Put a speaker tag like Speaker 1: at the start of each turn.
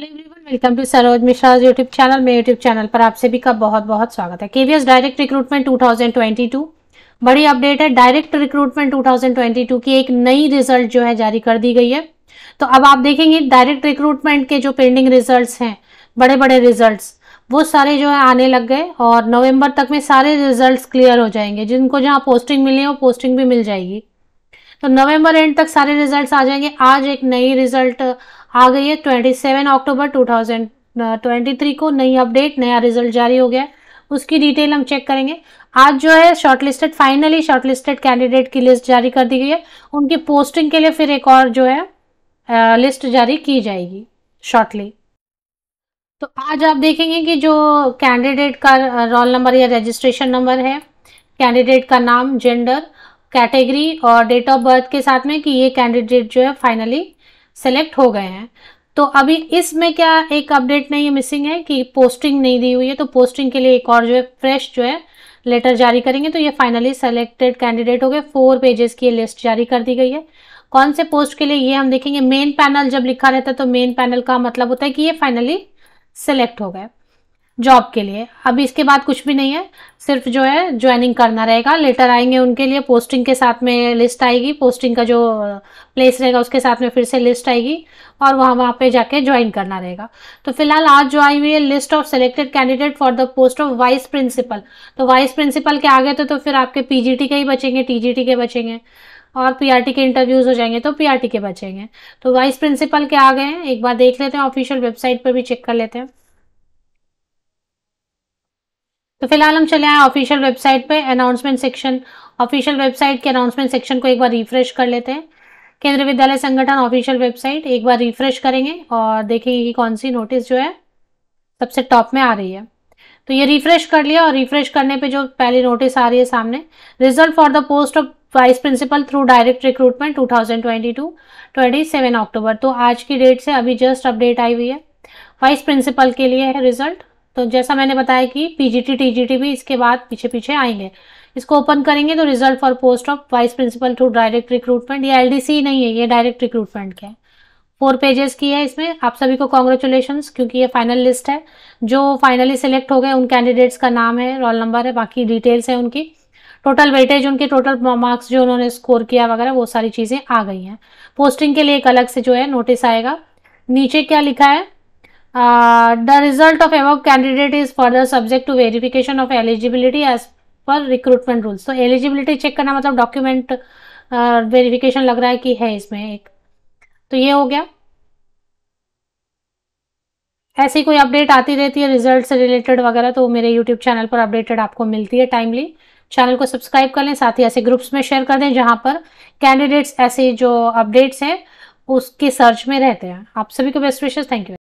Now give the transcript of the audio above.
Speaker 1: hello everyone welcome to Saroj Mishra YouTube channel मेरे YouTube channel पर आप सभी का बहुत बहुत स्वागत है केवीएस डायरेक्ट रिक्रूटमेंट 2022 बड़ी अपडेट है डायरेक्ट रिक्रूटमेंट 2022 की एक नई रिजल्ट जो है जारी कर दी गई है तो अब आप देखेंगे डायरेक्ट रिक्रूटमेंट के जो पेंडिंग रिजल्ट हैं बड़े बड़े रिजल्ट वो सारे जो है आने लग गए और नवम्बर तक में सारे रिजल्ट क्लियर हो जाएंगे जिनको जहाँ पोस्टिंग मिली है वो पोस्टिंग भी मिल जाएगी तो नवंबर एंड तक सारे रिजल्ट्स आ जाएंगे आज एक नई रिजल्ट uh, आ गई है 27 अक्टूबर 2023 को नई अपडेट नया रिजल्ट जारी हो गया है उसकी डिटेल हम चेक करेंगे आज जो है शॉर्टलिस्टेड फाइनली शॉर्टलिस्टेड कैंडिडेट की लिस्ट जारी कर दी गई है उनकी पोस्टिंग के लिए फिर एक और जो है लिस्ट uh, जारी की जाएगी शॉर्टली तो आज आप देखेंगे कि जो कैंडिडेट का रोल uh, नंबर या रजिस्ट्रेशन नंबर है कैंडिडेट का नाम जेंडर कैटेगरी और डेट ऑफ बर्थ के साथ में कि ये कैंडिडेट जो है फाइनली सेलेक्ट हो गए हैं तो अभी इसमें क्या एक अपडेट नहीं है मिसिंग है कि पोस्टिंग नहीं दी हुई है तो पोस्टिंग के लिए एक और जो है फ्रेश जो है लेटर जारी करेंगे तो ये फाइनली सेलेक्टेड कैंडिडेट हो गए फोर पेजेस की ये लिस्ट जारी कर दी गई है कौन से पोस्ट के लिए ये हम देखेंगे मेन पैनल जब लिखा रहता है तो मेन पैनल का मतलब होता है कि ये फाइनली सेलेक्ट हो गए जॉब के लिए अभी इसके बाद कुछ भी नहीं है सिर्फ जो है ज्वाइनिंग करना रहेगा लेटर आएंगे उनके लिए पोस्टिंग के साथ में लिस्ट आएगी पोस्टिंग का जो प्लेस uh, रहेगा उसके साथ में फिर से लिस्ट आएगी और वहाँ वहाँ पे जाके ज्वाइन करना रहेगा तो फिलहाल आज जो आई हुई है list of selected candidate for the post of vice principal तो वाइस प्रिंसिपल के आगे तो, तो फिर आपके पी के ही बचेंगे टी के बचेंगे और पीआरटी के इंटरव्यूज़ हो जाएंगे तो पीआरटी के बचेंगे तो वाइस प्रिंसिपल के आ गए हैं एक बार देख लेते हैं ऑफिशियल वेबसाइट पर भी चेक कर लेते हैं तो फिलहाल हम चले आए ऑफिशियल वेबसाइट पे अनाउंसमेंट सेक्शन ऑफिशियल वेबसाइट के अनाउंसमेंट सेक्शन को एक बार रिफ्रेश कर लेते हैं केंद्रीय विद्यालय संगठन ऑफिशियल वेबसाइट एक बार रिफ्रेश करेंगे और देखेंगे कि कौन सी नोटिस जो है सबसे टॉप में आ रही है तो ये रिफ्रेश कर लिया और रिफ्रेश करने पे जो पहली नोटिस आ रही है सामने result for the post of vice principal through direct recruitment 2022 27 अक्टूबर तो आज की डेट से अभी जस्ट अपडेट आई हुई है वाइस प्रिंसिपल के लिए है रिजल्ट तो जैसा मैंने बताया कि पीजीटी टीजीटी भी इसके बाद पीछे पीछे आएंगे इसको ओपन करेंगे तो result for post of vice principal through direct recruitment ये एलडीसी नहीं है ये डायरेक्ट रिक्रूटमेंट के फोर पेजेस की है इसमें आप सभी को कॉन्ग्रेचुलेशन क्योंकि ये फाइनल लिस्ट है जो फाइनली सिलेक्ट हो गए उन कैंडिडेट्स का नाम है रोल नंबर है बाकी डिटेल्स है उनकी टोटल वेटेज उनके टोटल मार्क्स जो उन्होंने स्कोर किया वगैरह वो सारी चीज़ें आ गई हैं पोस्टिंग के लिए एक अलग से जो है नोटिस आएगा नीचे क्या लिखा है the uh, the result of above candidate is further subject to verification of eligibility as पर रिक्रूटमेंट रूल्स तो एलिजिबिलिटी चेक करना मतलब डॉक्यूमेंट वेरिफिकेशन uh, लग रहा है कि है इसमें एक तो ये हो गया ऐसी कोई अपडेट आती रहती है रिजल्ट से रिलेटेड वगैरह तो मेरे यूट्यूब चैनल पर अपडेटेड आपको मिलती है टाइमली चैनल को सब्सक्राइब कर लें साथ ही ऐसे ग्रुप्स में शेयर कर दें जहां पर कैंडिडेट्स ऐसे जो अपडेट्स हैं उसके सर्च में रहते हैं आप सभी को बेस्ट विशेष थैंक यू